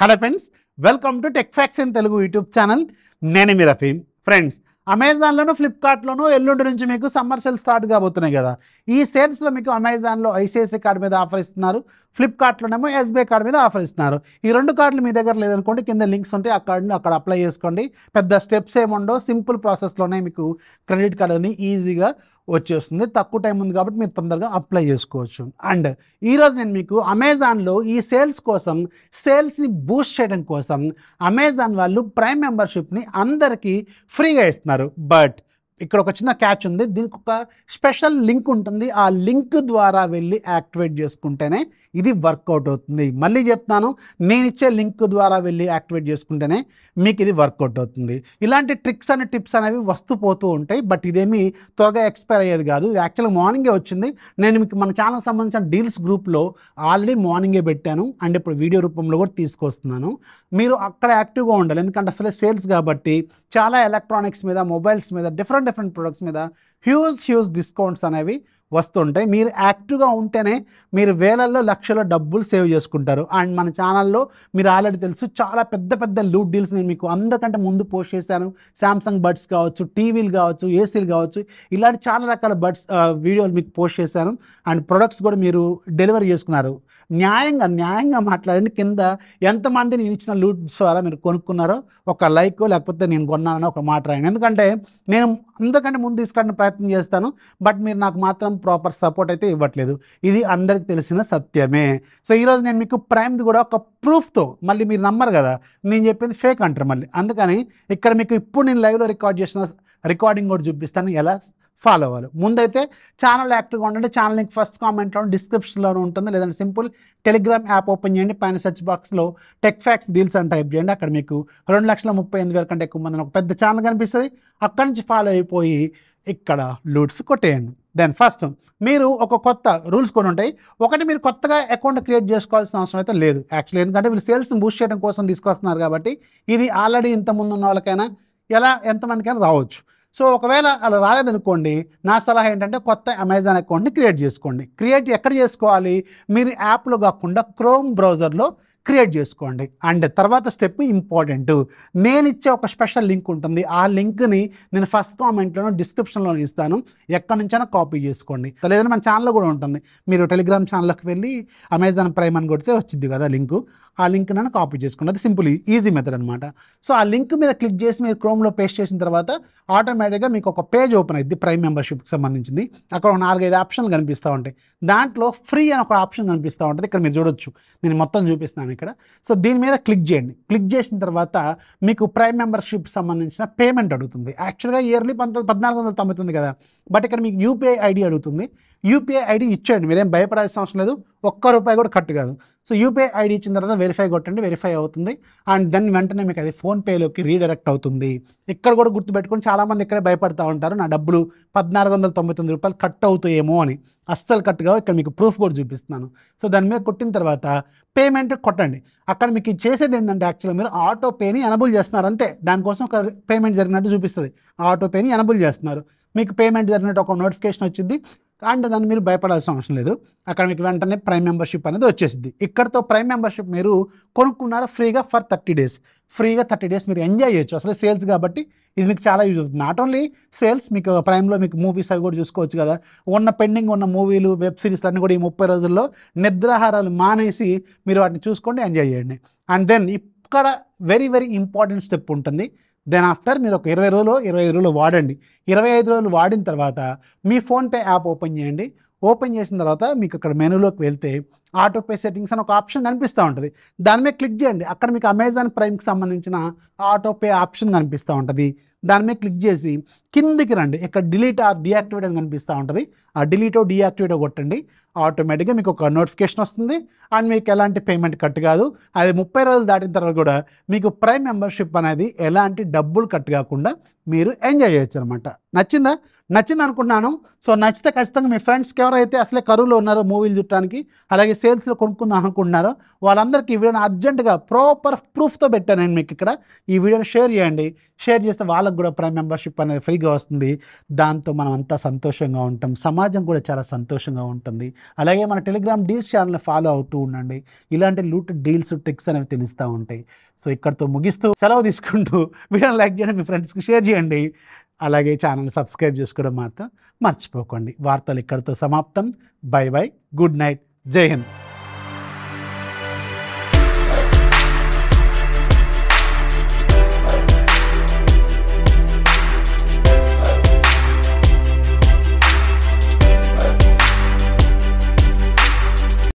hello friends welcome to tech facts in Telugu YouTube channel నేను మీ Rafeem friends అమెజాన్లోనూ ఫ్లిప్కార్ట్లోనూ ఎల్లుండి నుంచి మీకు సమ్మర్ సెల్ స్టార్ట్ కాబోతున్నాయి కదా ఈ సేల్స్లో మీకు అమెజాన్లో ఐసిఐసి కార్డు మీద ఆఫర్ ఇస్తున్నారు ఫ్లిప్కార్ట్లోనేమో ఎస్బీఐ కార్డు మీద ఆఫర్ ఇస్తున్నారు ఈ రెండు కార్డులు మీ దగ్గర లేదనుకోండి కింద లింక్స్ ఉంటాయి ఆ కార్డుని అక్కడ అప్లై చేసుకోండి పెద్ద స్టెప్స్ ఏముండో సింపుల్ ప్రాసెస్లోనే మీకు క్రెడిట్ కార్డుని ఈజీగా వచ్చేస్తుంది తక్కువ టైం ఉంది కాబట్టి మీరు తొందరగా అప్లై చేసుకోవచ్చు అండ్ ఈరోజు నేను మీకు అమెజాన్లో ఈ సేల్స్ కోసం సేల్స్ని బూస్ట్ చేయడం కోసం అమెజాన్ వాళ్ళు ప్రైమ్ మెంబర్షిప్ని అందరికీ ఫ్రీగా ఇస్తున్నారు బట్ ఇక్కడ ఒక చిన్న క్యాచ్ ఉంది దీనికి ఒక స్పెషల్ లింక్ ఉంటుంది ఆ లింక్ ద్వారా వెళ్ళి యాక్టివేట్ చేసుకుంటేనే ఇది వర్కౌట్ అవుతుంది మళ్ళీ చెప్తాను నేను ఇచ్చే లింక్ ద్వారా వెళ్ళి యాక్టివేట్ చేసుకుంటేనే మీకు ఇది వర్కౌట్ అవుతుంది ఇలాంటి ట్రిక్స్ అండ్ టిప్స్ అనేవి వస్తూ పోతూ ఉంటాయి బట్ ఇదేమి త్వరగా ఎక్స్పైర్ అయ్యేది కాదు ఇది యాక్చువల్గా మార్నింగే వచ్చింది నేను మీకు మన ఛానల్ సంబంధించిన డీల్స్ గ్రూప్లో ఆల్రెడీ మార్నింగే పెట్టాను అండ్ ఇప్పుడు వీడియో రూపంలో కూడా తీసుకొస్తున్నాను మీరు అక్కడ యాక్టివ్గా ఉండాలి ఎందుకంటే అసలే సేల్స్ కాబట్టి చాలా ఎలక్ట్రానిక్స్ మీద మొబైల్స్ మీద డిఫరెంట్ డిఫరెంట్ ప్రొడక్ట్స్ మీద హ్యూజ్ హ్యూజ్ డిస్కౌంట్స్ అనేవి వస్తుంటాయి మీరు యాక్టివ్గా ఉంటేనే మీరు వేలల్లో లక్షల డబ్బులు సేవ్ చేసుకుంటారు అండ్ మన ఛానల్లో మీరు ఆల్రెడీ తెలుసు చాలా పెద్ద పెద్ద లూట్ డీల్స్ నేను మీకు అందకంటే ముందు పోస్ట్ చేశాను శాంసంగ్ బడ్స్ కావచ్చు టీవీలు కావచ్చు ఏసీలు కావచ్చు ఇలాంటి చాలా రకాల బడ్స్ వీడియోలు మీకు పోస్ట్ చేశాను అండ్ ప్రొడక్ట్స్ కూడా మీరు డెలివరీ చేసుకున్నారు న్యాయంగా న్యాయంగా మాట్లాడండి కింద ఎంతమంది నేను ఇచ్చిన లూట్ ద్వారా మీరు కొనుక్కున్నారో ఒక లైక్ లేకపోతే నేను కొన్నానని ఒక మాట రాయండి ఎందుకంటే నేను అందకంటే ముందు తీసుకున్న ప్రయత్నం ప్రయత్నం చేస్తాను బట్ మీరు నాకు మాత్రం ప్రాపర్ సపోర్ట్ అయితే ఇవ్వట్లేదు ఇది అందరికి తెలిసిన సత్యమే సో ఈరోజు నేను మీకు ప్రైమ్ది కూడా ఒక ప్రూఫ్తో మళ్ళీ మీరు నమ్మరు కదా నేను చెప్పింది ఫేక్ అంటారు మళ్ళీ అందుకని ఇక్కడ మీకు ఇప్పుడు నేను లైవ్లో రికార్డ్ చేసిన రికార్డింగ్ కూడా చూపిస్తాను ఎలా ఫాలో అవ్వాలి ముందైతే ఛానల్ యాక్టివ్గా ఉండండి ఛానల్ లింక్ ఫస్ట్ కామెంట్లో డిస్క్రిప్షన్లో ఉంటుంది లేదంటే సింపుల్ టెలిగ్రామ్ యాప్ ఓపెన్ చేయండి పైన సెర్చ్ బాక్స్లో టెక్ ఫ్యాక్స్ డీల్స్ అని టైప్ చేయండి అక్కడ మీకు రెండు లక్షల ముప్పై ఎనిమిది వేల కంటే ఎక్కువ మంది ఒక పెద్ద ఛానల్ కనిపిస్తుంది అక్కడి నుంచి ఫాలో అయిపోయి ఇక్కడ లూట్స్ కొట్టేయండి దెన్ ఫస్ట్ మీరు ఒక కొత్త రూల్స్ కొన్ని ఉంటాయి ఒకటి మీరు కొత్తగా అకౌంట్ క్రియేట్ చేసుకోవాల్సిన అవసరం అయితే లేదు యాక్చువల్లీ ఎందుకంటే వీళ్ళు సేల్స్ని బూస్ట్ చేయడం కోసం తీసుకొస్తున్నారు కాబట్టి ఇది ఆల్రెడీ ఇంతకుముందు ఉన్న వాళ్ళకైనా ఎలా ఎంతమందికైనా రావచ్చు సో ఒకవేళ అలా రాలేదనుకోండి నా సలహా ఏంటంటే కొత్త అమెజాన్ అకౌంట్ని క్రియేట్ చేసుకోండి క్రియేట్ ఎక్కడ చేసుకోవాలి మీరు యాప్లో కాకుండా క్రోమ్ బ్రౌజర్లో క్రియేట్ చేసుకోండి అండ్ తర్వాత స్టెప్ ఇంపార్టెంట్ నేను ఇచ్చే ఒక స్పెషల్ లింక్ ఉంటుంది ఆ లింక్ని నేను ఫస్ట్ కామెంట్లోనో డిస్క్రిప్షన్లో ఇస్తాను ఎక్కడి నుంచైనా కాపీ చేసుకోండి లేదంటే మన ఛానల్ కూడా ఉంటుంది మీరు టెలిగ్రామ్ ఛానల్కి వెళ్ళి అమెజాన్ ప్రైమ్ అని కొడితే వచ్చింది కదా లింక్ ఆ లింక్ నన్ను కాపీ చేసుకోండి అది సింపుల్ ఈజీ మెథడ్ అనమాట సో ఆ లింక్ మీద క్లిక్ చేసి మీరు క్రోమ్లో పేస్ట్ చేసిన తర్వాత ఆటోమేటిక్గా మీకు ఒక పేజ్ ఓపెన్ అయింది ప్రైమ్ మెంబర్షిప్కి సంబంధించింది అక్కడ ఒక నాలుగైదు ఆప్షన్లు కనిపిస్తూ ఉంటాయి దాంట్లో ఫ్రీ అని ఒక ఆప్షన్ కనిపిస్తూ ఉంటుంది ఇక్కడ మీరు చూడొచ్చు నేను మొత్తం చూపిస్తాను ఇక్కడ సో దీని మీద క్లిక్ చేయండి క్లిక్ చేసిన తర్వాత మీకు ప్రైమ్ మెంబర్షిప్ సంబంధించిన పేమెంట్ అడుగుతుంది యాక్చువల్గా ఇయర్లీ పంతొమ్మిది పద్నాలుగు వందల తొంభై తొమ్మిది కదా బట్ ఇక్కడ మీకు యూపీఐ ఐడి అడుగుతుంది యూపీఐ ఐడి ఇచ్చేయండి మీరేం భయపడాల్సిన అవసరం లేదు ఒక్క రూపాయి కూడా కట్ కాదు సో యూపీఐ ఐడి ఇచ్చిన తర్వాత వెరిఫై కొట్టండి వెరిఫై అవుతుంది అండ్ దెన్ వెంటనే మీకు అది ఫోన్పేలోకి రీడైరెక్ట్ అవుతుంది ఇక్కడ కూడా గుర్తుపెట్టుకొని చాలామంది ఇక్కడే భయపడతా ఉంటారు నా డబ్బులు పద్నాలుగు వందల తొంభై తొమ్మిది రూపాయలు కట్ అవుతాయేమో అని అస్సలు కట్టుగా ఇక్కడ మీకు ప్రూఫ్ కూడా చూపిస్తున్నాను సో దాని మీద కొట్టిన తర్వాత పేమెంట్ కొట్టండి అక్కడ మీకు చేసేది ఏంటంటే యాక్చువల్గా మీరు ఆటో పేని ఎనబుల్ చేస్తున్నారు అంతే దానికోసం ఒక పేమెంట్ జరిగినట్టు చూపిస్తుంది ఆటో పేని ఎనబుల్ చేస్తున్నారు మీకు పేమెంట్ జరిగినట్టు ఒక నోటిఫికేషన్ వచ్చింది అండ్ దాన్ని మీరు భయపడాల్సిన అవసరం లేదు అక్కడ మీకు వెంటనే ప్రైమ్ మెంబర్షిప్ అనేది వచ్చేసింది ఇక్కడతో ప్రైమ్ మెంబర్షిప్ మీరు కొనుక్కున్నారా ఫ్రీగా ఫర్ థర్టీ డేస్ ఫ్రీగా థర్టీ డేస్ మీరు ఎంజాయ్ చేయొచ్చు అసలు సేల్స్ కాబట్టి ఇది మీకు చాలా యూజ్ అవుతుంది నాట్ ఓన్లీ సేల్స్ మీకు ప్రైమ్లో మీకు మూవీస్ అవి కూడా చూసుకోవచ్చు కదా ఉన్న పెండింగ్ ఉన్న మూవీలు వెబ్ సిరీస్లు అన్నీ కూడా ఈ ముప్పై రోజుల్లో నిద్రాహారాలు మానేసి మీరు వాటిని చూసుకోండి ఎంజాయ్ చేయండి అండ్ దెన్ ఇక్కడ వెరీ వెరీ ఇంపార్టెంట్ స్టెప్ ఉంటుంది దెన్ ఆఫ్టర్ మీరు ఒక ఇరవై రోజులు ఇరవై ఐదు రోజులు వాడండి ఇరవై ఐదు రోజులు వాడిన తర్వాత మీ ఫోన్పే యాప్ ఓపెన్ చేయండి ఓపెన్ చేసిన తర్వాత మీకు అక్కడ మెనూలోకి వెళ్తే ఆటోపే సెట్టింగ్స్ అని ఒక ఆప్షన్ కనిపిస్తూ ఉంటుంది దాని మీద క్లిక్ చేయండి అక్కడ మీకు అమెజాన్ ప్రైమ్కి సంబంధించిన ఆటోపే ఆప్షన్ కనిపిస్తూ ఉంటుంది దాని మీద క్లిక్ చేసి కిందికి రండి ఇక్కడ డిలీట్ ఆర్ డియాక్టివేట్ అని కనిపిస్తూ ఉంటుంది ఆ డిలీట్ డియాక్టివేట్ కొట్టండి ఆటోమేటిక్గా మీకు ఒక నోటిఫికేషన్ వస్తుంది అండ్ మీకు ఎలాంటి పేమెంట్ కట్ కాదు అది ముప్పై రోజులు దాటిన తర్వాత కూడా మీకు ప్రైమ్ మెంబర్షిప్ అనేది ఎలాంటి డబ్బులు కట్ కాకుండా మీరు ఎంజాయ్ చేయొచ్చు అనమాట నచ్చిందా నచ్చింది అనుకున్నాను సో నచ్చితే ఖచ్చితంగా మీ ఫ్రెండ్స్కి ఎవరైతే అసలే కరువులో ఉన్నారో మూవీలు చుట్టానికి అలాగే సేల్స్లో కొనుక్కుందాం అనుకుంటున్నారో వాళ్ళందరికీ ఈ వీడియోని అర్జెంటుగా ప్రాపర్ ప్రూఫ్తో పెట్టాను నేను మీకు ఇక్కడ ఈ వీడియోని షేర్ చేయండి షేర్ చేస్తే వాళ్ళకు వాళ్ళకు కూడా ప్రైమ్ మెంబర్షిప్ అనేది ఫ్రీగా వస్తుంది దాంతో మనం అంతా సంతోషంగా ఉంటాం సమాజం కూడా చాలా సంతోషంగా ఉంటుంది అలాగే మన టెలిగ్రామ్ డీల్స్ ఛానల్ని ఫాలో అవుతూ ఉండండి ఇలాంటి లూట్ డీల్స్ ట్రిక్స్ అనేవి తెలుస్తూ ఉంటాయి సో ఇక్కడితో ముగిస్తూ సెలవు తీసుకుంటూ వీడియో లైక్ చేయండి మీ ఫ్రెండ్స్కి షేర్ చేయండి అలాగే ఛానల్ సబ్స్క్రైబ్ చేసుకోవడం మాత్రం మర్చిపోకండి వార్తలు ఇక్కడితో సమాప్తం బై బై గుడ్ నైట్ జై హింద్